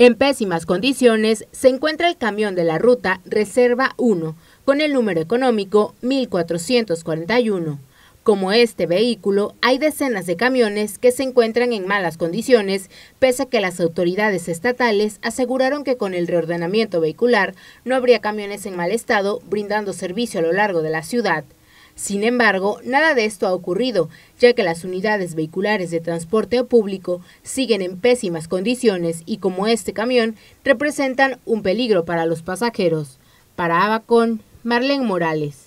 En pésimas condiciones se encuentra el camión de la ruta Reserva 1 con el número económico 1441. Como este vehículo, hay decenas de camiones que se encuentran en malas condiciones, pese a que las autoridades estatales aseguraron que con el reordenamiento vehicular no habría camiones en mal estado brindando servicio a lo largo de la ciudad. Sin embargo, nada de esto ha ocurrido, ya que las unidades vehiculares de transporte público siguen en pésimas condiciones y como este camión representan un peligro para los pasajeros. Para Abacón, Marlene Morales.